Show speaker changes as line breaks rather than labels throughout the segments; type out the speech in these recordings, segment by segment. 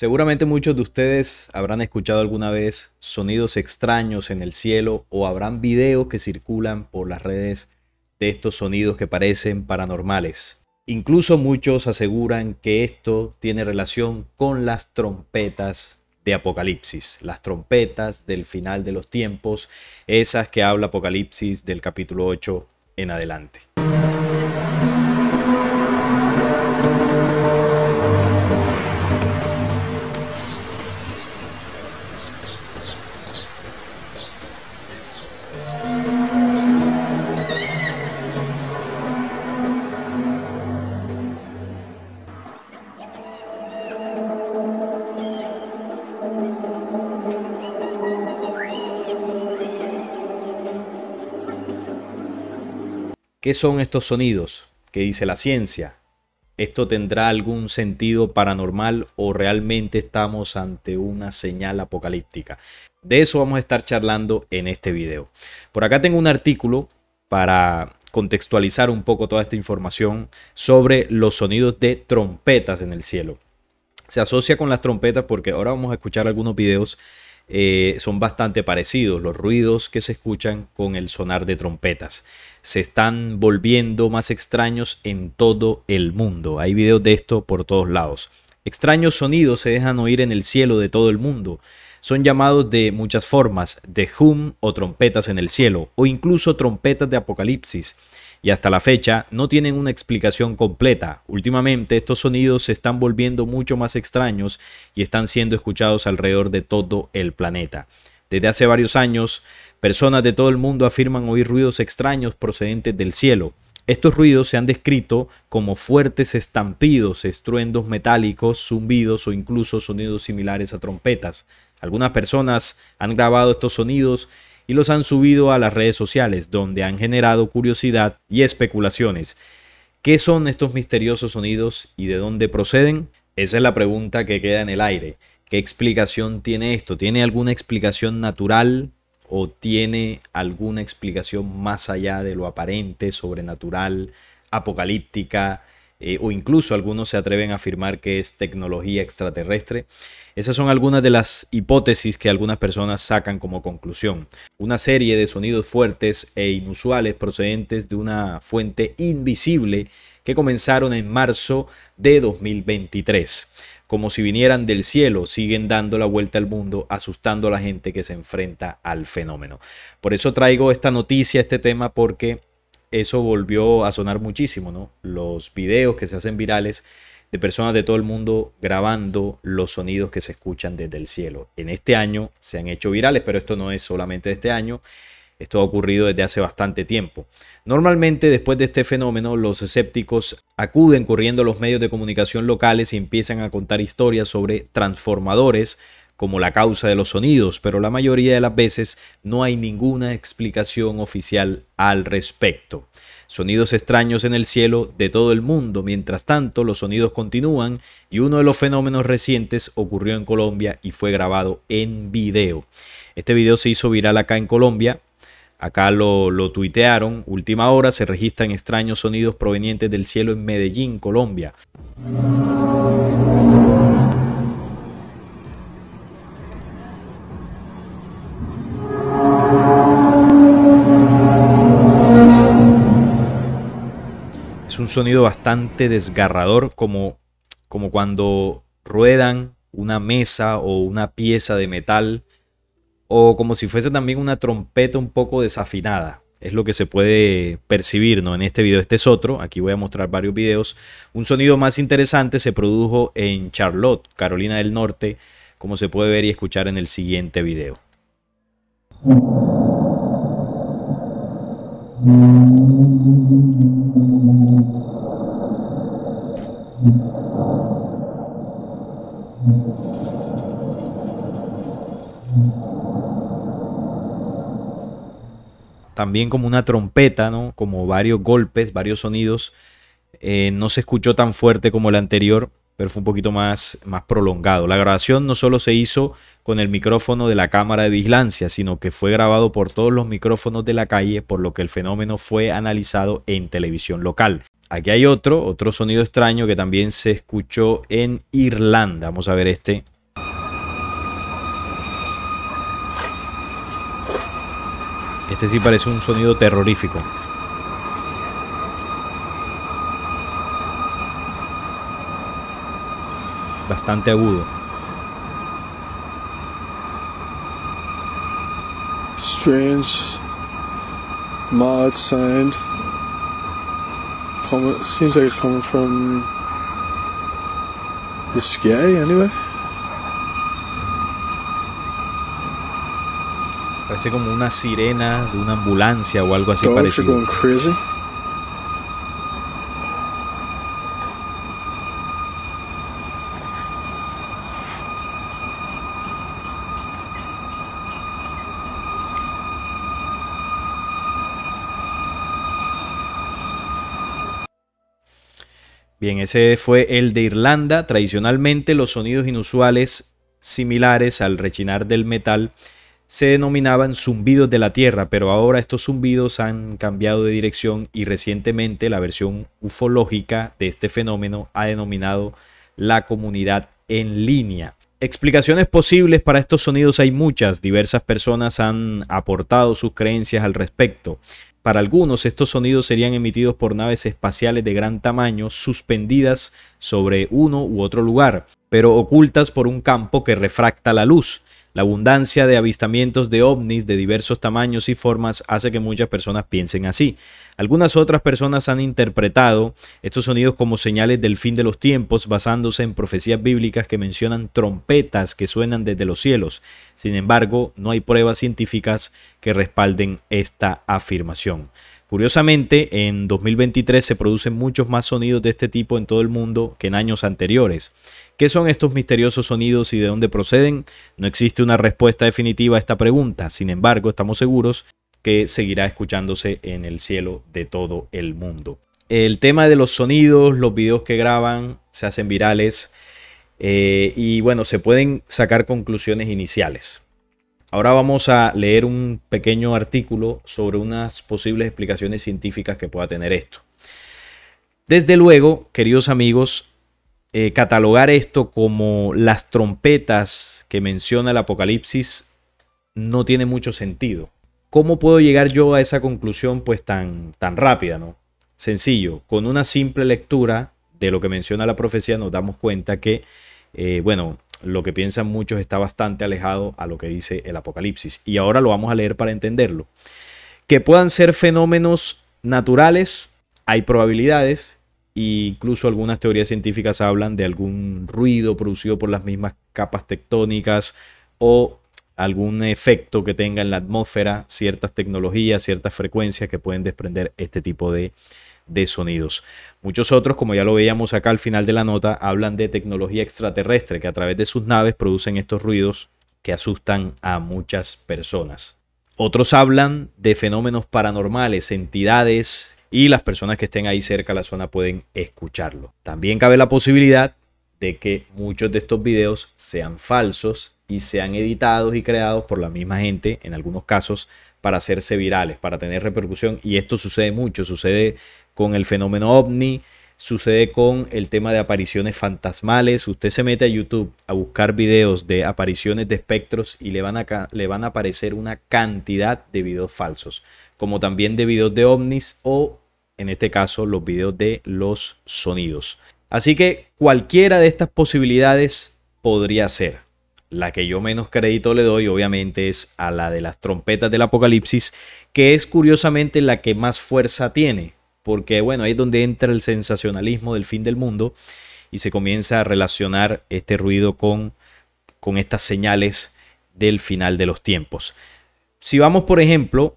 Seguramente muchos de ustedes habrán escuchado alguna vez sonidos extraños en el cielo o habrán videos que circulan por las redes de estos sonidos que parecen paranormales. Incluso muchos aseguran que esto tiene relación con las trompetas de Apocalipsis, las trompetas del final de los tiempos, esas que habla Apocalipsis del capítulo 8 en adelante. ¿Qué son estos sonidos? ¿Qué dice la ciencia? ¿Esto tendrá algún sentido paranormal o realmente estamos ante una señal apocalíptica? De eso vamos a estar charlando en este video. Por acá tengo un artículo para contextualizar un poco toda esta información sobre los sonidos de trompetas en el cielo. Se asocia con las trompetas porque ahora vamos a escuchar algunos videos eh, son bastante parecidos los ruidos que se escuchan con el sonar de trompetas. Se están volviendo más extraños en todo el mundo. Hay videos de esto por todos lados. Extraños sonidos se dejan oír en el cielo de todo el mundo. Son llamados de muchas formas, de hum o trompetas en el cielo, o incluso trompetas de apocalipsis y hasta la fecha no tienen una explicación completa. Últimamente estos sonidos se están volviendo mucho más extraños y están siendo escuchados alrededor de todo el planeta. Desde hace varios años, personas de todo el mundo afirman oír ruidos extraños procedentes del cielo. Estos ruidos se han descrito como fuertes estampidos, estruendos metálicos, zumbidos o incluso sonidos similares a trompetas. Algunas personas han grabado estos sonidos y los han subido a las redes sociales, donde han generado curiosidad y especulaciones. ¿Qué son estos misteriosos sonidos y de dónde proceden? Esa es la pregunta que queda en el aire. ¿Qué explicación tiene esto? ¿Tiene alguna explicación natural o tiene alguna explicación más allá de lo aparente, sobrenatural, apocalíptica? Eh, o incluso algunos se atreven a afirmar que es tecnología extraterrestre. Esas son algunas de las hipótesis que algunas personas sacan como conclusión. Una serie de sonidos fuertes e inusuales procedentes de una fuente invisible que comenzaron en marzo de 2023. Como si vinieran del cielo, siguen dando la vuelta al mundo, asustando a la gente que se enfrenta al fenómeno. Por eso traigo esta noticia, este tema, porque eso volvió a sonar muchísimo, ¿no? Los videos que se hacen virales de personas de todo el mundo grabando los sonidos que se escuchan desde el cielo. En este año se han hecho virales, pero esto no es solamente de este año. Esto ha ocurrido desde hace bastante tiempo. Normalmente después de este fenómeno los escépticos acuden corriendo a los medios de comunicación locales y empiezan a contar historias sobre transformadores como la causa de los sonidos, pero la mayoría de las veces no hay ninguna explicación oficial al respecto. Sonidos extraños en el cielo de todo el mundo. Mientras tanto, los sonidos continúan y uno de los fenómenos recientes ocurrió en Colombia y fue grabado en video. Este video se hizo viral acá en Colombia Acá lo, lo, tuitearon. Última hora, se registran extraños sonidos provenientes del cielo en Medellín, Colombia. sonido bastante desgarrador, como, como cuando ruedan una mesa o una pieza de metal, o como si fuese también una trompeta un poco desafinada. Es lo que se puede percibir ¿no? en este video. Este es otro, aquí voy a mostrar varios videos. Un sonido más interesante se produjo en Charlotte, Carolina del Norte, como se puede ver y escuchar en el siguiente video. Mm. También como una trompeta, ¿no? Como varios golpes, varios sonidos. Eh, no se escuchó tan fuerte como el anterior, pero fue un poquito más, más prolongado. La grabación no solo se hizo con el micrófono de la cámara de vigilancia, sino que fue grabado por todos los micrófonos de la calle, por lo que el fenómeno fue analizado en televisión local. Aquí hay otro, otro sonido extraño que también se escuchó en Irlanda. Vamos a ver este. Este sí parece un sonido terrorífico. Bastante agudo. Strange, Mod sound coming, seems like it's coming from the sky anyway. Parece como una sirena de una ambulancia o algo así Dogs parecido. Are going crazy. ese fue el de Irlanda. Tradicionalmente los sonidos inusuales similares al rechinar del metal se denominaban zumbidos de la tierra, pero ahora estos zumbidos han cambiado de dirección y recientemente la versión ufológica de este fenómeno ha denominado la comunidad en línea. Explicaciones posibles para estos sonidos hay muchas, diversas personas han aportado sus creencias al respecto. Para algunos, estos sonidos serían emitidos por naves espaciales de gran tamaño suspendidas sobre uno u otro lugar, pero ocultas por un campo que refracta la luz. La abundancia de avistamientos de ovnis de diversos tamaños y formas hace que muchas personas piensen así. Algunas otras personas han interpretado estos sonidos como señales del fin de los tiempos basándose en profecías bíblicas que mencionan trompetas que suenan desde los cielos. Sin embargo, no hay pruebas científicas que respalden esta afirmación. Curiosamente, en 2023 se producen muchos más sonidos de este tipo en todo el mundo que en años anteriores. ¿Qué son estos misteriosos sonidos y de dónde proceden? No existe una respuesta definitiva a esta pregunta, sin embargo estamos seguros que seguirá escuchándose en el cielo de todo el mundo. El tema de los sonidos, los videos que graban, se hacen virales eh, y bueno, se pueden sacar conclusiones iniciales. Ahora vamos a leer un pequeño artículo sobre unas posibles explicaciones científicas que pueda tener esto. Desde luego, queridos amigos, eh, catalogar esto como las trompetas que menciona el Apocalipsis no tiene mucho sentido. ¿Cómo puedo llegar yo a esa conclusión pues tan, tan rápida, no? Sencillo, con una simple lectura de lo que menciona la profecía nos damos cuenta que, eh, bueno, lo que piensan muchos está bastante alejado a lo que dice el Apocalipsis. Y ahora lo vamos a leer para entenderlo. Que puedan ser fenómenos naturales, hay probabilidades, e incluso algunas teorías científicas hablan de algún ruido producido por las mismas capas tectónicas o algún efecto que tenga en la atmósfera ciertas tecnologías, ciertas frecuencias que pueden desprender este tipo de de sonidos. Muchos otros, como ya lo veíamos acá al final de la nota, hablan de tecnología extraterrestre que a través de sus naves producen estos ruidos que asustan a muchas personas. Otros hablan de fenómenos paranormales, entidades y las personas que estén ahí cerca de la zona pueden escucharlo. También cabe la posibilidad de que muchos de estos videos sean falsos y sean editados y creados por la misma gente en algunos casos para hacerse virales, para tener repercusión. Y esto sucede mucho, sucede con el fenómeno ovni, sucede con el tema de apariciones fantasmales. Usted se mete a YouTube a buscar videos de apariciones de espectros y le van a, le van a aparecer una cantidad de videos falsos, como también de videos de ovnis o, en este caso, los videos de los sonidos. Así que cualquiera de estas posibilidades podría ser. La que yo menos crédito le doy obviamente es a la de las trompetas del apocalipsis, que es curiosamente la que más fuerza tiene, porque bueno, ahí es donde entra el sensacionalismo del fin del mundo y se comienza a relacionar este ruido con, con estas señales del final de los tiempos. Si vamos, por ejemplo,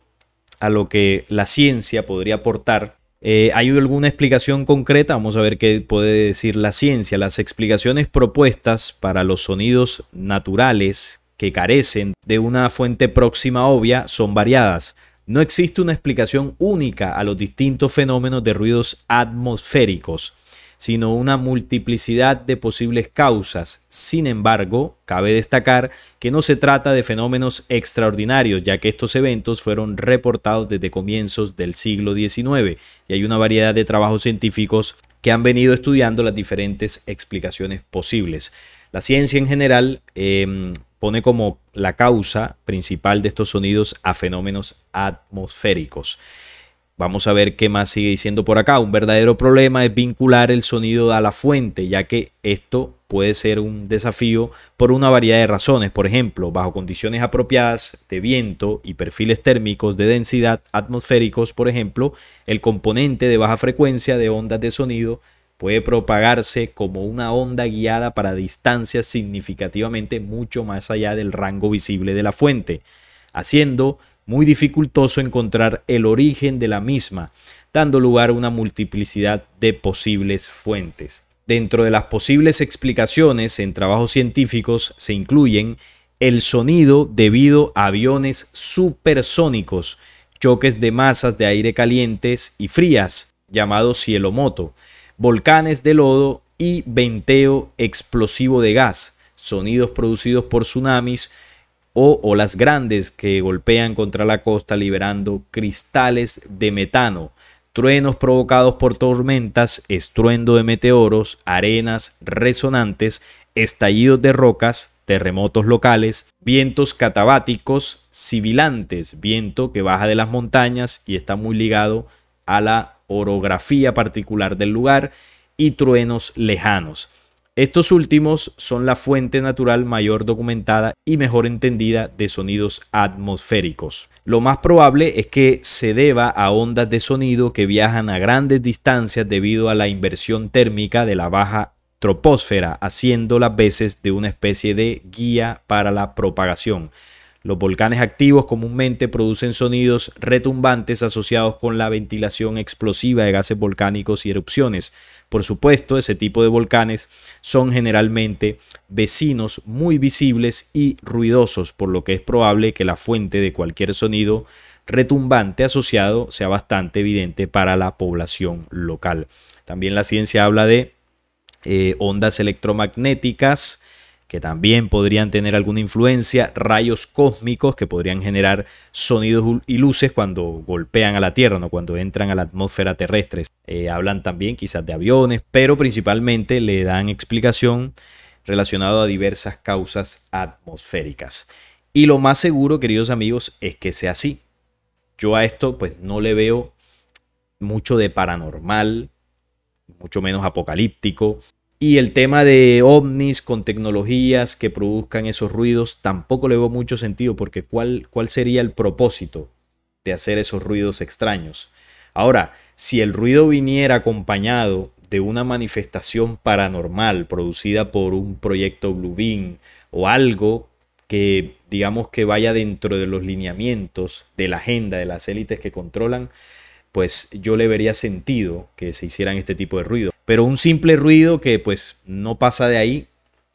a lo que la ciencia podría aportar, eh, ¿Hay alguna explicación concreta? Vamos a ver qué puede decir la ciencia. Las explicaciones propuestas para los sonidos naturales que carecen de una fuente próxima obvia son variadas. No existe una explicación única a los distintos fenómenos de ruidos atmosféricos, sino una multiplicidad de posibles causas. Sin embargo, cabe destacar que no se trata de fenómenos extraordinarios, ya que estos eventos fueron reportados desde comienzos del siglo XIX y hay una variedad de trabajos científicos que han venido estudiando las diferentes explicaciones posibles. La ciencia en general em, pone como la causa principal de estos sonidos a fenómenos atmosféricos. Vamos a ver qué más sigue diciendo por acá. Un verdadero problema es vincular el sonido a la fuente, ya que esto puede ser un desafío por una variedad de razones. Por ejemplo, bajo condiciones apropiadas de viento y perfiles térmicos de densidad atmosféricos, por ejemplo, el componente de baja frecuencia de ondas de sonido puede propagarse como una onda guiada para distancias significativamente mucho más allá del rango visible de la fuente, haciendo muy dificultoso encontrar el origen de la misma, dando lugar a una multiplicidad de posibles fuentes. Dentro de las posibles explicaciones en trabajos científicos se incluyen el sonido debido a aviones supersónicos, choques de masas de aire calientes y frías, llamado cielo-moto, volcanes de lodo y venteo explosivo de gas, sonidos producidos por tsunamis o olas grandes que golpean contra la costa liberando cristales de metano, truenos provocados por tormentas, estruendo de meteoros, arenas resonantes, estallidos de rocas, terremotos locales, vientos catabáticos, sibilantes, viento que baja de las montañas y está muy ligado a la orografía particular del lugar y truenos lejanos. Estos últimos son la fuente natural mayor documentada y mejor entendida de sonidos atmosféricos. Lo más probable es que se deba a ondas de sonido que viajan a grandes distancias debido a la inversión térmica de la baja troposfera, haciendo las veces de una especie de guía para la propagación. Los volcanes activos comúnmente producen sonidos retumbantes asociados con la ventilación explosiva de gases volcánicos y erupciones. Por supuesto, ese tipo de volcanes son generalmente vecinos muy visibles y ruidosos, por lo que es probable que la fuente de cualquier sonido retumbante asociado sea bastante evidente para la población local. También la ciencia habla de eh, ondas electromagnéticas, que también podrían tener alguna influencia, rayos cósmicos que podrían generar sonidos y luces cuando golpean a la Tierra, ¿no? cuando entran a la atmósfera terrestre. Eh, hablan también quizás de aviones, pero principalmente le dan explicación relacionado a diversas causas atmosféricas. Y lo más seguro, queridos amigos, es que sea así. Yo a esto pues no le veo mucho de paranormal, mucho menos apocalíptico. Y el tema de ovnis con tecnologías que produzcan esos ruidos tampoco le veo mucho sentido porque ¿cuál, cuál sería el propósito de hacer esos ruidos extraños? Ahora, si el ruido viniera acompañado de una manifestación paranormal producida por un proyecto Blue o algo que digamos que vaya dentro de los lineamientos de la agenda de las élites que controlan, pues yo le vería sentido que se hicieran este tipo de ruido. Pero un simple ruido que pues no pasa de ahí,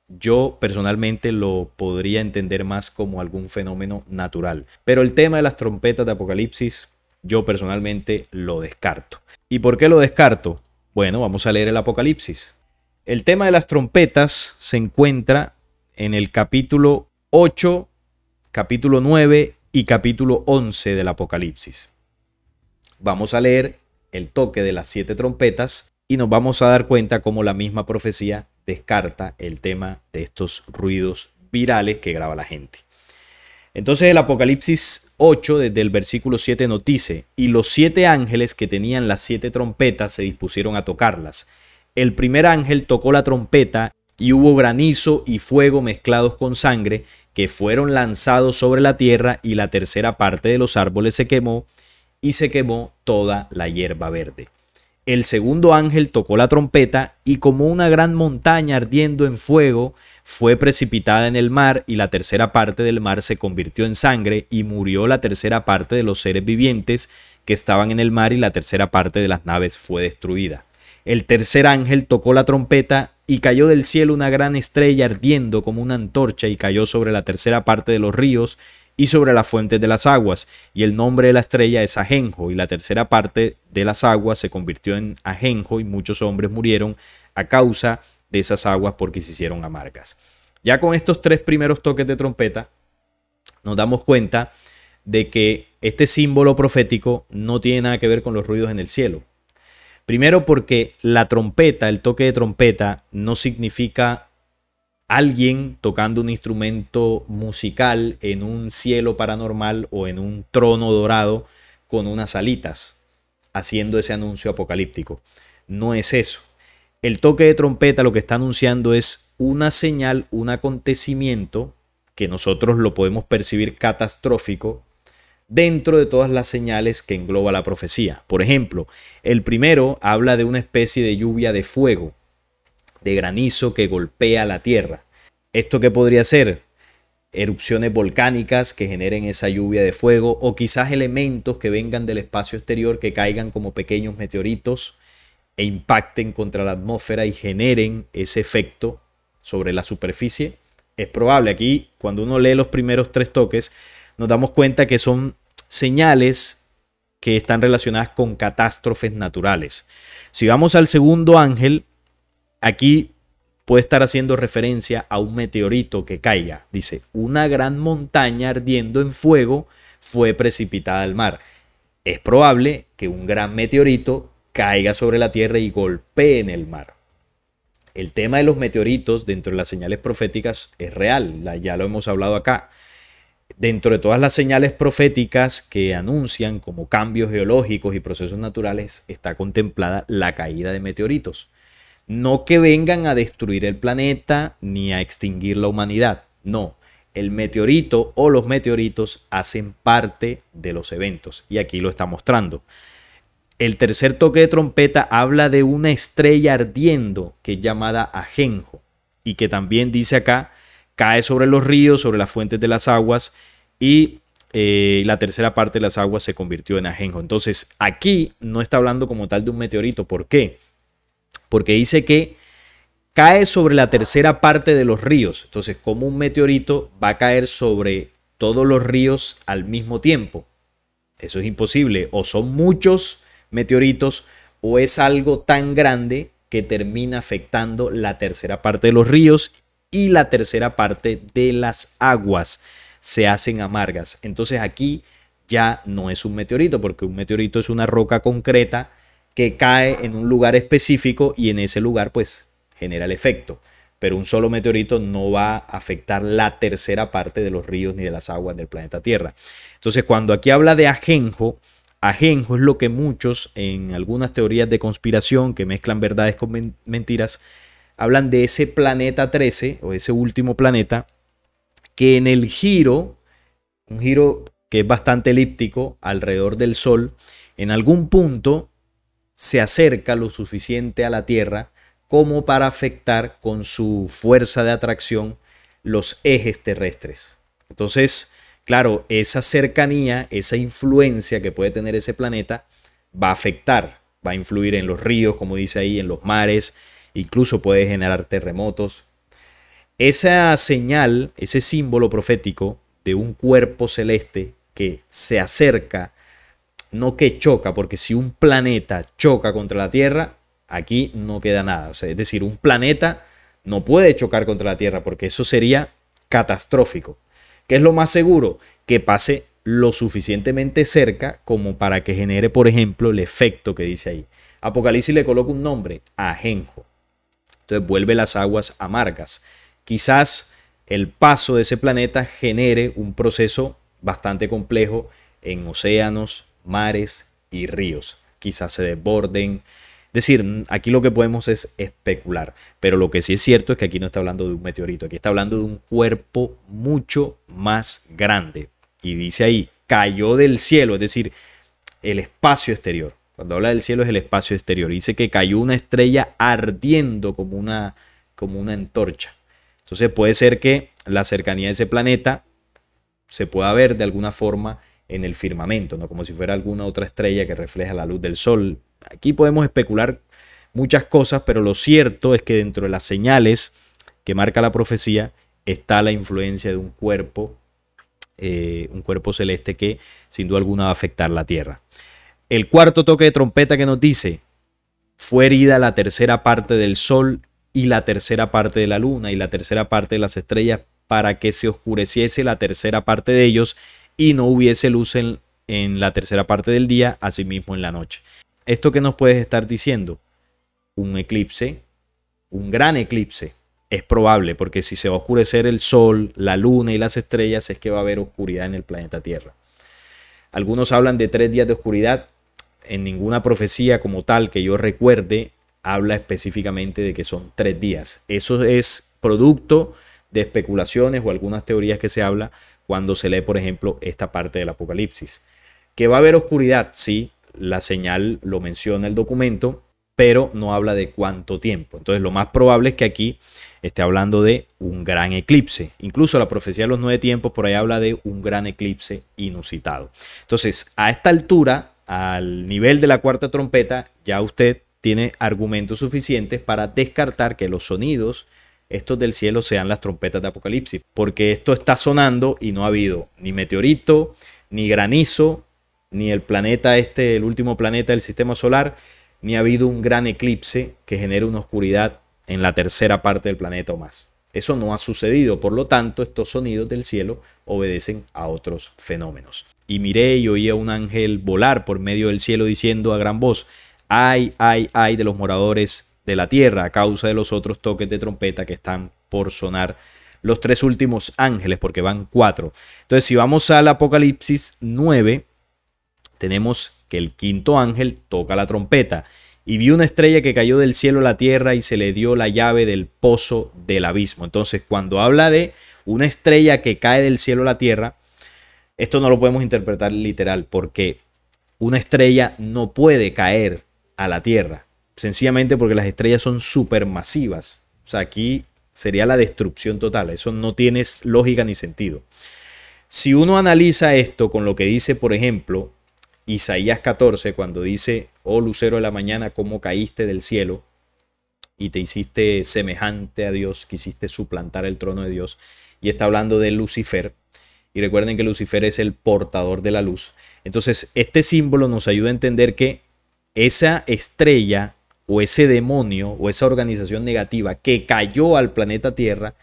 yo personalmente lo podría entender más como algún fenómeno natural. Pero el tema de las trompetas de Apocalipsis, yo personalmente lo descarto. ¿Y por qué lo descarto? Bueno, vamos a leer el Apocalipsis. El tema de las trompetas se encuentra en el capítulo 8, capítulo 9 y capítulo 11 del Apocalipsis. Vamos a leer el toque de las siete trompetas y nos vamos a dar cuenta cómo la misma profecía descarta el tema de estos ruidos virales que graba la gente. Entonces el Apocalipsis 8, desde el versículo 7, nos dice, y los siete ángeles que tenían las siete trompetas se dispusieron a tocarlas. El primer ángel tocó la trompeta y hubo granizo y fuego mezclados con sangre que fueron lanzados sobre la tierra y la tercera parte de los árboles se quemó y se quemó toda la hierba verde el segundo ángel tocó la trompeta y como una gran montaña ardiendo en fuego fue precipitada en el mar y la tercera parte del mar se convirtió en sangre y murió la tercera parte de los seres vivientes que estaban en el mar y la tercera parte de las naves fue destruida. El tercer ángel tocó la trompeta y cayó del cielo una gran estrella ardiendo como una antorcha y cayó sobre la tercera parte de los ríos y sobre las fuentes de las aguas, y el nombre de la estrella es Ajenjo, y la tercera parte de las aguas se convirtió en Ajenjo, y muchos hombres murieron a causa de esas aguas porque se hicieron amargas. Ya con estos tres primeros toques de trompeta, nos damos cuenta de que este símbolo profético no tiene nada que ver con los ruidos en el cielo. Primero porque la trompeta, el toque de trompeta, no significa alguien tocando un instrumento musical en un cielo paranormal o en un trono dorado con unas alitas, haciendo ese anuncio apocalíptico. No es eso. El toque de trompeta lo que está anunciando es una señal, un acontecimiento que nosotros lo podemos percibir catastrófico dentro de todas las señales que engloba la profecía. Por ejemplo, el primero habla de una especie de lluvia de fuego de granizo que golpea la Tierra. ¿Esto qué podría ser? Erupciones volcánicas que generen esa lluvia de fuego o quizás elementos que vengan del espacio exterior que caigan como pequeños meteoritos e impacten contra la atmósfera y generen ese efecto sobre la superficie. Es probable, aquí cuando uno lee los primeros tres toques nos damos cuenta que son señales que están relacionadas con catástrofes naturales. Si vamos al segundo ángel, Aquí puede estar haciendo referencia a un meteorito que caiga. Dice, una gran montaña ardiendo en fuego fue precipitada al mar. Es probable que un gran meteorito caiga sobre la tierra y golpee en el mar. El tema de los meteoritos dentro de las señales proféticas es real, ya lo hemos hablado acá. Dentro de todas las señales proféticas que anuncian como cambios geológicos y procesos naturales está contemplada la caída de meteoritos. No que vengan a destruir el planeta ni a extinguir la humanidad, no. El meteorito o los meteoritos hacen parte de los eventos y aquí lo está mostrando. El tercer toque de trompeta habla de una estrella ardiendo que es llamada ajenjo y que también dice acá cae sobre los ríos, sobre las fuentes de las aguas y eh, la tercera parte de las aguas se convirtió en ajenjo. Entonces aquí no está hablando como tal de un meteorito. ¿Por qué? porque dice que cae sobre la tercera parte de los ríos. Entonces, como un meteorito va a caer sobre todos los ríos al mismo tiempo? Eso es imposible. O son muchos meteoritos o es algo tan grande que termina afectando la tercera parte de los ríos y la tercera parte de las aguas se hacen amargas. Entonces aquí ya no es un meteorito, porque un meteorito es una roca concreta que cae en un lugar específico y en ese lugar pues genera el efecto. Pero un solo meteorito no va a afectar la tercera parte de los ríos ni de las aguas del planeta Tierra. Entonces cuando aquí habla de ajenjo, ajenjo es lo que muchos en algunas teorías de conspiración que mezclan verdades con mentiras, hablan de ese planeta 13 o ese último planeta que en el giro, un giro que es bastante elíptico alrededor del Sol, en algún punto se acerca lo suficiente a la Tierra como para afectar con su fuerza de atracción los ejes terrestres. Entonces, claro, esa cercanía, esa influencia que puede tener ese planeta va a afectar, va a influir en los ríos, como dice ahí, en los mares, incluso puede generar terremotos. Esa señal, ese símbolo profético de un cuerpo celeste que se acerca no que choca, porque si un planeta choca contra la Tierra, aquí no queda nada. es decir, un planeta no puede chocar contra la Tierra porque eso sería catastrófico. ¿Qué es lo más seguro? Que pase lo suficientemente cerca como para que genere, por ejemplo, el efecto que dice ahí. Apocalipsis le coloca un nombre, ajenjo. Entonces vuelve las aguas amargas. Quizás el paso de ese planeta genere un proceso bastante complejo en océanos, mares y ríos. Quizás se desborden. Es decir, aquí lo que podemos es especular, pero lo que sí es cierto es que aquí no está hablando de un meteorito, aquí está hablando de un cuerpo mucho más grande. Y dice ahí, cayó del cielo, es decir, el espacio exterior. Cuando habla del cielo es el espacio exterior. Dice que cayó una estrella ardiendo como una, como una antorcha. Entonces puede ser que la cercanía de ese planeta se pueda ver de alguna forma en el firmamento, ¿no? como si fuera alguna otra estrella que refleja la luz del sol. Aquí podemos especular muchas cosas, pero lo cierto es que dentro de las señales que marca la profecía está la influencia de un cuerpo, eh, un cuerpo celeste que sin duda alguna va a afectar la tierra. El cuarto toque de trompeta que nos dice, fue herida la tercera parte del sol y la tercera parte de la luna y la tercera parte de las estrellas para que se oscureciese la tercera parte de ellos y no hubiese luz en, la tercera parte del día, asimismo en la noche. ¿Esto qué nos puedes estar diciendo? Un eclipse, un gran eclipse, es probable, porque si se va a oscurecer el Sol, la Luna y las estrellas, es que va a haber oscuridad en el planeta Tierra. Algunos hablan de tres días de oscuridad. En ninguna profecía como tal que yo recuerde habla específicamente de que son tres días. Eso es producto de especulaciones o algunas teorías que se habla cuando se lee, por ejemplo, esta parte del Apocalipsis. Que va a haber oscuridad, sí, la señal lo menciona el documento, pero no habla de cuánto tiempo. Entonces lo más probable es que aquí esté hablando de un gran eclipse. Incluso la profecía de los nueve tiempos por ahí habla de un gran eclipse inusitado. Entonces, a esta altura, al nivel de la cuarta trompeta, ya usted tiene argumentos suficientes para descartar que los sonidos estos del cielo sean las trompetas de Apocalipsis, porque esto está sonando y no ha habido ni meteorito, ni granizo, ni el planeta este, el último planeta del sistema solar, ni ha habido un gran eclipse que genere una oscuridad en la tercera parte del planeta o más. Eso no ha sucedido, por lo tanto estos sonidos del cielo obedecen a otros fenómenos. Y miré y oí a un ángel volar por medio del cielo diciendo a gran voz, ay, ay, ay de los moradores de la tierra a causa de los otros toques de trompeta que están por sonar los tres últimos ángeles, porque van cuatro. Entonces, si vamos al Apocalipsis 9, tenemos que el quinto ángel toca la trompeta. Y vi una estrella que cayó del cielo a la tierra y se le dio la llave del pozo del abismo. Entonces, cuando habla de una estrella que cae del cielo a la tierra, esto no lo podemos interpretar literal, porque una estrella no puede caer a la tierra. Sencillamente porque las estrellas son supermasivas. O sea, aquí sería la destrucción total. Eso no tiene lógica ni sentido. Si uno analiza esto con lo que dice, por ejemplo, Isaías 14, cuando dice, oh lucero de la mañana, cómo caíste del cielo y te hiciste semejante a Dios, quisiste suplantar el trono de Dios. Y está hablando de Lucifer. Y recuerden que Lucifer es el portador de la luz. Entonces, este símbolo nos ayuda a entender que esa estrella o ese demonio o esa organización negativa que cayó al planeta Tierra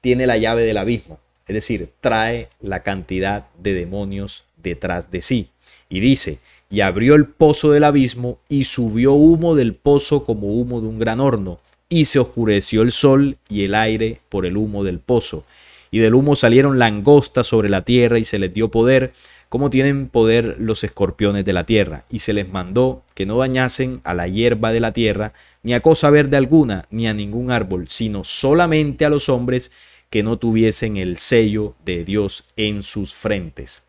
tiene la llave del abismo. Es decir, trae la cantidad de demonios detrás de sí. Y dice, y abrió el pozo del abismo y subió humo del pozo como humo de un gran horno. Y se oscureció el sol y el aire por el humo del pozo. Y del humo salieron langostas sobre la tierra y se les dio poder cómo tienen poder los escorpiones de la tierra, y se les mandó que no dañasen a la hierba de la tierra, ni a cosa verde alguna, ni a ningún árbol, sino solamente a los hombres que no tuviesen el sello de Dios en sus frentes.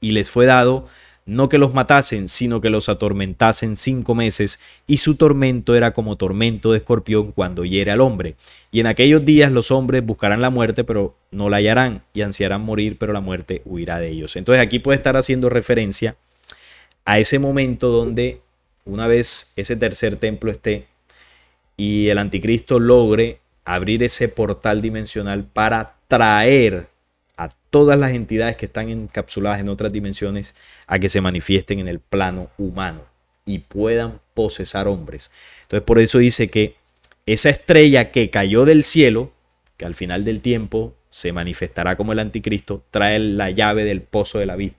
Y les fue dado no que los matasen, sino que los atormentasen cinco meses, y su tormento era como tormento de escorpión cuando hiere al hombre. Y en aquellos días los hombres buscarán la muerte, pero no la hallarán, y ansiarán morir, pero la muerte huirá de ellos. Entonces aquí puede estar haciendo referencia a ese momento donde una vez ese tercer templo esté y el anticristo logre abrir ese portal dimensional para traer a todas las entidades que están encapsuladas en otras dimensiones a que se manifiesten en el plano humano y puedan posesar hombres. Entonces por eso dice que esa estrella que cayó del cielo, que al final del tiempo se manifestará como el anticristo, trae la llave del pozo del abismo,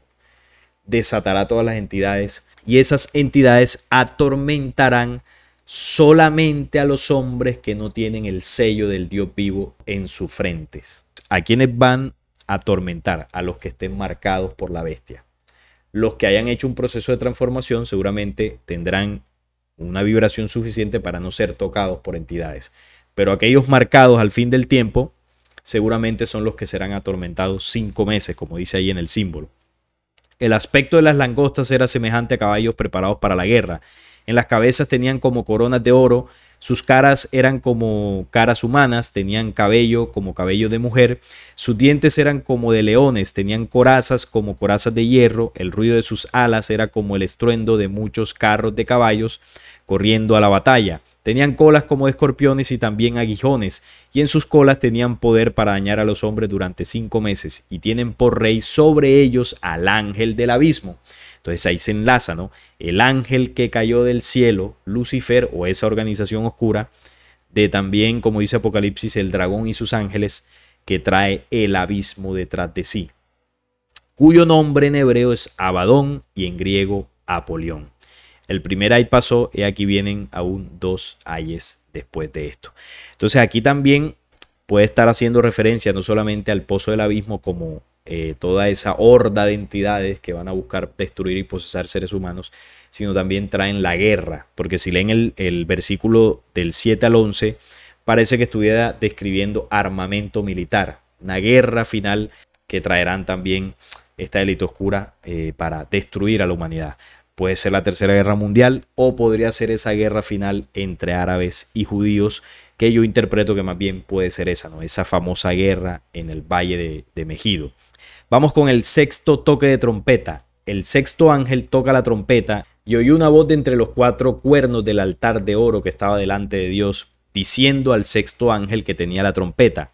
desatará todas las entidades y esas entidades atormentarán solamente a los hombres que no tienen el sello del Dios vivo en sus frentes. ¿A quienes van atormentar a los que estén marcados por la bestia. Los que hayan hecho un proceso de transformación seguramente tendrán una vibración suficiente para no ser tocados por entidades. Pero aquellos marcados al fin del tiempo seguramente son los que serán atormentados cinco meses, como dice ahí en el símbolo. El aspecto de las langostas era semejante a caballos preparados para la guerra en las cabezas tenían como coronas de oro, sus caras eran como caras humanas, tenían cabello como cabello de mujer, sus dientes eran como de leones, tenían corazas como corazas de hierro, el ruido de sus alas era como el estruendo de muchos carros de caballos corriendo a la batalla. Tenían colas como de escorpiones y también aguijones, y en sus colas tenían poder para dañar a los hombres durante cinco meses, y tienen por rey sobre ellos al ángel del abismo. Entonces ahí se enlaza, ¿no? El ángel que cayó del cielo, Lucifer o esa organización oscura, de también, como dice Apocalipsis, el dragón y sus ángeles que trae el abismo detrás de sí, cuyo nombre en hebreo es Abadón y en griego Apolión. El primer ay pasó y aquí vienen aún dos ayes después de esto. Entonces aquí también puede estar haciendo referencia no solamente al pozo del abismo como eh, toda esa horda de entidades que van a buscar destruir y posesar seres humanos, sino también traen la guerra, porque si leen el, versículo del 7 al 11, parece que estuviera describiendo armamento militar, una guerra final que traerán también esta élite oscura eh, para destruir a la humanidad. Puede ser la Tercera Guerra Mundial o podría ser esa guerra final entre árabes y judíos, que yo interpreto que más bien puede ser esa, ¿no? Esa famosa guerra en el Valle de Mejido. Vamos con el sexto toque de trompeta. El sexto ángel toca la trompeta y oyó una voz de entre los cuatro cuernos del altar de oro que estaba delante de Dios, diciendo al sexto ángel que tenía la trompeta,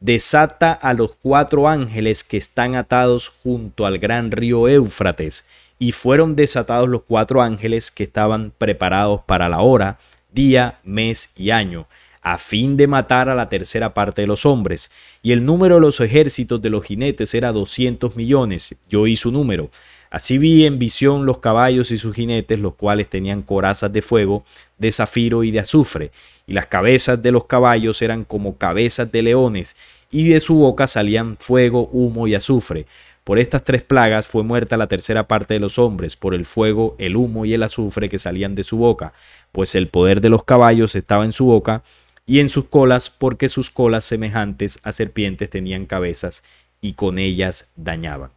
desata a los cuatro ángeles que están atados junto al gran río Éufrates. Y fueron desatados los cuatro ángeles que estaban preparados para la hora, día, mes y año, a fin de matar a la tercera parte de los hombres, y el número de los ejércitos de los jinetes era 200 millones, yo hice su número. Así vi en visión los caballos y sus jinetes, los cuales tenían corazas de fuego, de zafiro y de azufre, y las cabezas de los caballos eran como cabezas de leones, y de su boca salían fuego, humo y azufre. Por estas tres plagas fue muerta la tercera parte de los hombres, por el fuego, el humo y el azufre que salían de su boca, pues el poder de los caballos estaba en su boca, y en sus colas, porque sus colas semejantes a serpientes tenían cabezas y con ellas dañaban.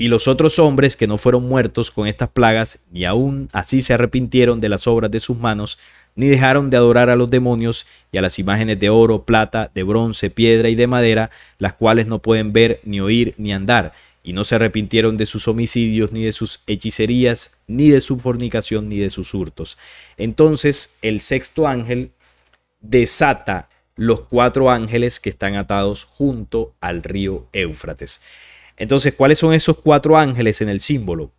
Y los otros hombres que no fueron muertos con estas plagas, ni aún así se arrepintieron de las obras de sus manos, ni dejaron de adorar a los demonios y a las imágenes de oro, plata, de bronce, piedra y de madera, las cuales no pueden ver, ni oír, ni andar, y no se arrepintieron de sus homicidios, ni de sus hechicerías, ni de su fornicación, ni de sus hurtos. Entonces el sexto ángel desata los cuatro ángeles que están atados junto al río Éufrates. Entonces, ¿cuáles son esos cuatro ángeles en el símbolo?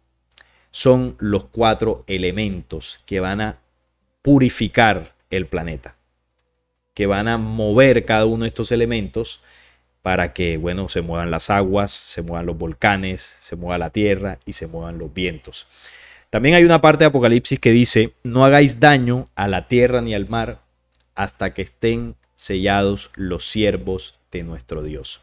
Son los cuatro elementos que van a purificar el planeta, que van a mover cada uno de estos elementos para que, bueno, se muevan las aguas, se muevan los volcanes, se mueva la tierra y se muevan los vientos. También hay una parte de Apocalipsis que dice, no hagáis daño a la tierra ni al mar, hasta que estén sellados los siervos de nuestro Dios.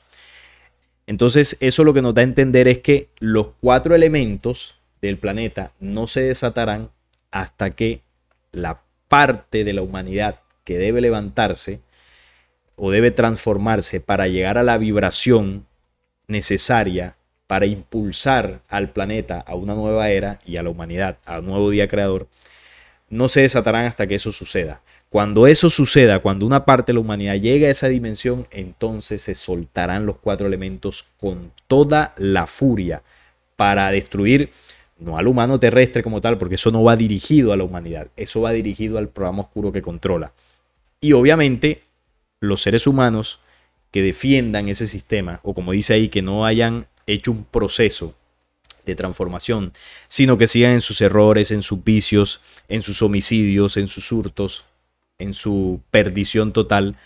Entonces, eso lo que nos da a entender es que los cuatro elementos del planeta no se desatarán hasta que la parte de la humanidad que debe levantarse o debe transformarse para llegar a la vibración necesaria para impulsar al planeta a una nueva era y a la humanidad a un nuevo día creador, no se desatarán hasta que eso suceda. Cuando eso suceda, cuando una parte de la humanidad llegue a esa dimensión, entonces se soltarán los cuatro elementos con toda la furia para destruir no al humano terrestre como tal, porque eso no va dirigido a la humanidad, eso va dirigido al programa oscuro que controla. Y obviamente los seres humanos que defiendan ese sistema, o como dice ahí, que no hayan hecho un proceso de transformación, sino que sigan en sus errores, en sus vicios, en sus homicidios, en sus hurtos, en su perdición total,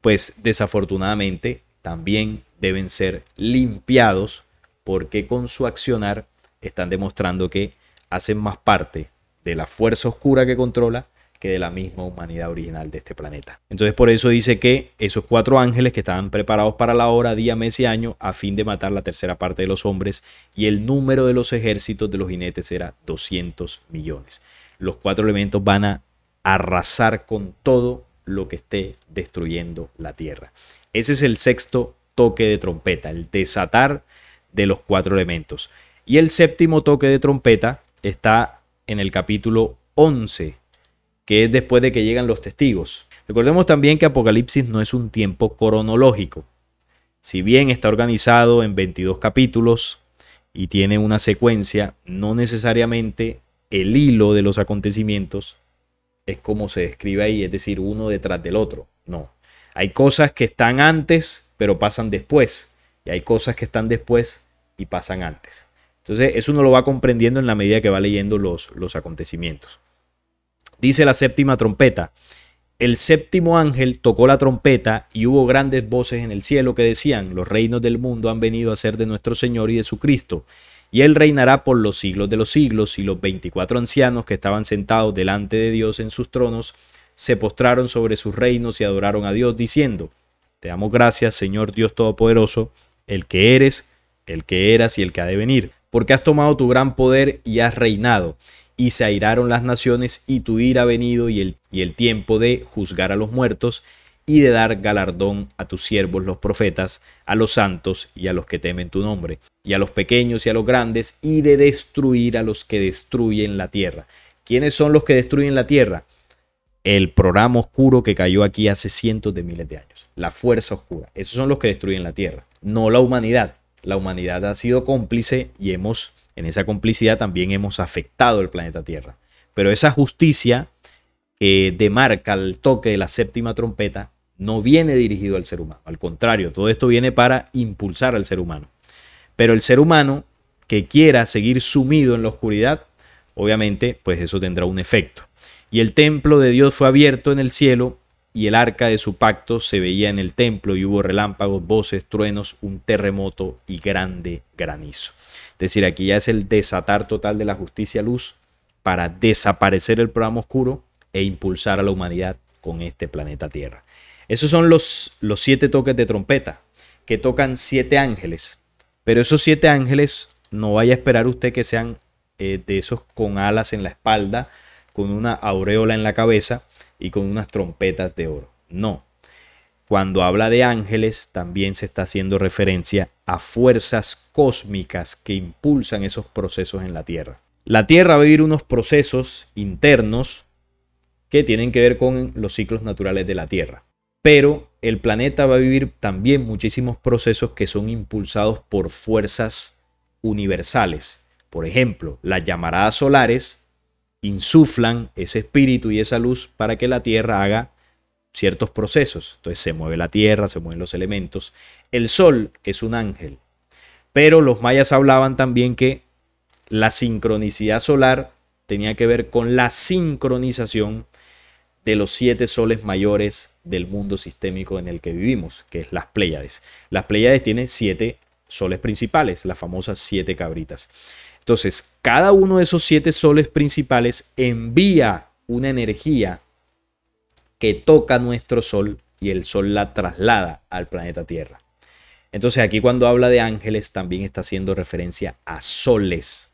pues desafortunadamente también deben ser limpiados porque con su accionar están demostrando que hacen más parte de la fuerza oscura que controla que de la misma humanidad original de este planeta. Entonces por eso dice que esos cuatro ángeles que estaban preparados para la hora, día, mes y año, a fin de matar la tercera parte de los hombres, y el número de los ejércitos de los jinetes era 200 millones. Los cuatro elementos van a arrasar con todo lo que esté destruyendo la tierra. Ese es el sexto toque de trompeta, el desatar de los cuatro elementos. Y el séptimo toque de trompeta está en el capítulo 11, que es después de que llegan los testigos. Recordemos también que Apocalipsis no es un tiempo cronológico. Si bien está organizado en 22 capítulos y tiene una secuencia, no necesariamente el hilo de los acontecimientos es como se describe ahí, es decir, uno detrás del otro. No. Hay cosas que están antes, pero pasan después. Y hay cosas que están después y pasan antes. Entonces, eso uno lo va comprendiendo en la medida que va leyendo los, los acontecimientos. Dice la séptima trompeta. El séptimo ángel tocó la trompeta y hubo grandes voces en el cielo que decían, los reinos del mundo han venido a ser de nuestro Señor y de su Cristo, y él reinará por los siglos de los siglos. Y los veinticuatro ancianos que estaban sentados delante de Dios en sus tronos, se postraron sobre sus reinos y adoraron a Dios, diciendo, Te damos gracias, Señor Dios Todopoderoso, el que eres, el que eras y el que ha de venir, porque has tomado tu gran poder y has reinado y se airaron las naciones y tu ira ha venido y el, y el, tiempo de juzgar a los muertos y de dar galardón a tus siervos los profetas, a los santos y a los que temen tu nombre, y a los pequeños y a los grandes, y de destruir a los que destruyen la tierra. ¿Quiénes son los que destruyen la tierra? El programa oscuro que cayó aquí hace cientos de miles de años, la fuerza oscura. Esos son los que destruyen la tierra, no la humanidad. La humanidad ha sido cómplice y hemos, en esa complicidad también hemos afectado el planeta Tierra. Pero esa justicia que demarca el toque de la séptima trompeta no viene dirigido al ser humano. Al contrario, todo esto viene para impulsar al ser humano. Pero el ser humano que quiera seguir sumido en la oscuridad, obviamente, pues eso tendrá un efecto. Y el templo de Dios fue abierto en el cielo y el arca de su pacto se veía en el templo y hubo relámpagos, voces, truenos, un terremoto y grande granizo. Es decir, aquí ya es el desatar total de la justicia luz para desaparecer el programa oscuro e impulsar a la humanidad con este planeta Tierra. Esos son los, los siete toques de trompeta que tocan siete ángeles pero esos siete ángeles, no vaya a esperar usted que sean eh, de esos con alas en la espalda, con una aureola en la cabeza y con unas trompetas de oro. No. Cuando habla de ángeles, también se está haciendo referencia a fuerzas cósmicas que impulsan esos procesos en la Tierra. La Tierra va a vivir unos procesos internos que tienen que ver con los ciclos naturales de la Tierra pero el planeta va a vivir también muchísimos procesos que son impulsados por fuerzas universales. Por ejemplo, las llamaradas solares insuflan ese espíritu y esa luz para que la Tierra haga ciertos procesos. Entonces se mueve la Tierra, se mueven los elementos. El Sol es un ángel. Pero los mayas hablaban también que la sincronicidad solar tenía que ver con la sincronización de los siete soles mayores del mundo sistémico en el que vivimos, que es las Pléyades. Las Pléyades tienen siete soles principales, las famosas siete cabritas. Entonces, cada uno de esos siete soles principales envía una energía que toca nuestro sol y el sol la traslada al planeta Tierra. Entonces aquí cuando habla de ángeles también está haciendo referencia a soles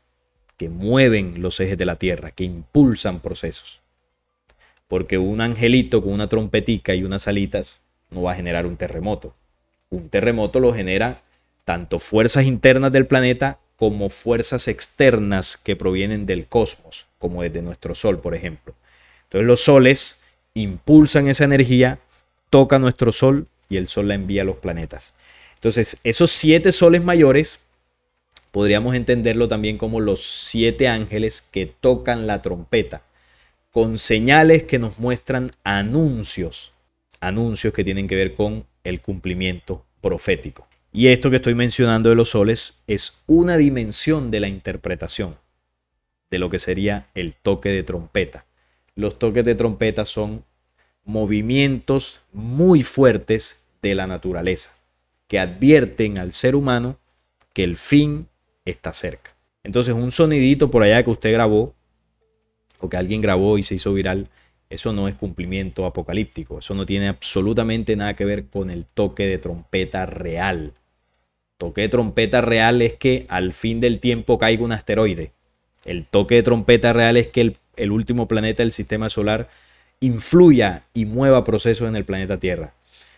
que mueven los ejes de la Tierra, que impulsan procesos. Porque un angelito con una trompetica y unas alitas no va a generar un terremoto. Un terremoto lo genera tanto fuerzas internas del planeta como fuerzas externas que provienen del cosmos, como desde nuestro Sol, por ejemplo. Entonces los soles impulsan esa energía, toca nuestro Sol y el Sol la envía a los planetas. Entonces esos siete soles mayores podríamos entenderlo también como los siete ángeles que tocan la trompeta con señales que nos muestran anuncios, anuncios que tienen que ver con el cumplimiento profético. Y esto que estoy mencionando de los soles es una dimensión de la interpretación de lo que sería el toque de trompeta. Los toques de trompeta son movimientos muy fuertes de la naturaleza que advierten al ser humano que el fin está cerca. Entonces un sonidito por allá que usted grabó o que alguien grabó y se hizo viral, eso no es cumplimiento apocalíptico, eso no tiene absolutamente nada que ver con el toque de trompeta real. Toque de trompeta real es que al fin del tiempo caiga un asteroide. El toque de trompeta real es que el, último planeta del sistema solar influya y mueva procesos en el planeta Tierra.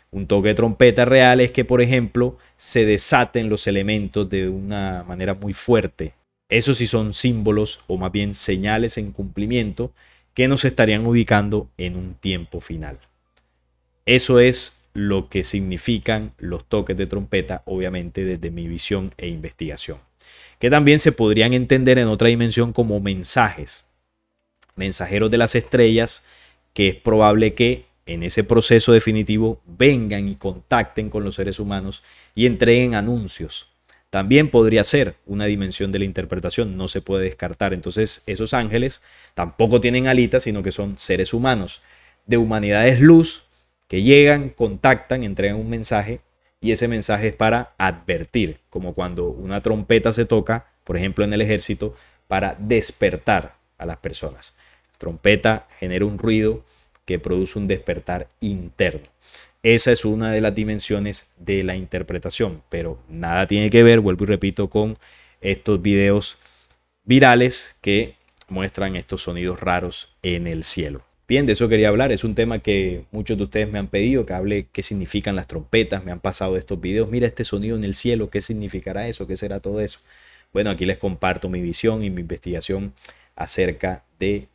Un toque de trompeta real es que, por ejemplo, se desaten los elementos de una manera muy fuerte eso sí son símbolos o más bien señales en cumplimiento que nos estarían ubicando en un tiempo final. Eso es lo que significan los toques de trompeta, obviamente desde mi visión e investigación, que también se podrían entender en otra dimensión como mensajes, mensajeros de las estrellas, que es probable que en ese proceso definitivo vengan y contacten con los seres humanos y entreguen anuncios, también podría ser una dimensión de la interpretación, no se puede descartar. Entonces, esos ángeles tampoco tienen alitas, sino que son seres humanos, de humanidades luz, que llegan, contactan, entregan un mensaje y ese mensaje es para advertir, como cuando una trompeta se toca, por ejemplo, en el ejército, para despertar a las personas. La trompeta genera un ruido que produce un despertar interno. Esa es una de las dimensiones de la interpretación, pero nada tiene que ver, vuelvo y repito, con estos videos virales que muestran estos sonidos raros en el cielo. Bien, de eso quería hablar. Es un tema que muchos de ustedes me han pedido, que hable qué significan las trompetas, me han pasado estos videos. Mira este sonido en el cielo, ¿qué significará eso? ¿Qué será todo eso? Bueno, aquí les comparto mi visión y mi investigación acerca de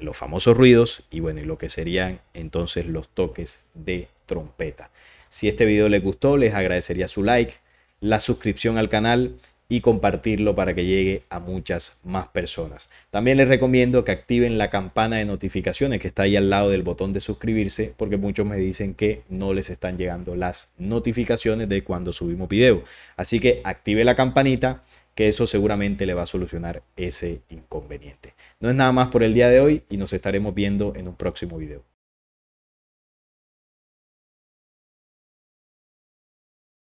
los famosos ruidos y bueno, lo que serían entonces los toques de trompeta. Si este video les gustó, les agradecería su like, la suscripción al canal y compartirlo para que llegue a muchas más personas. También les recomiendo que activen la campana de notificaciones que está ahí al lado del botón de suscribirse porque muchos me dicen que no les están llegando las notificaciones de cuando subimos video. Así que active la campanita que eso seguramente le va a solucionar ese inconveniente. No es nada más por el día de hoy y nos estaremos viendo en un próximo video.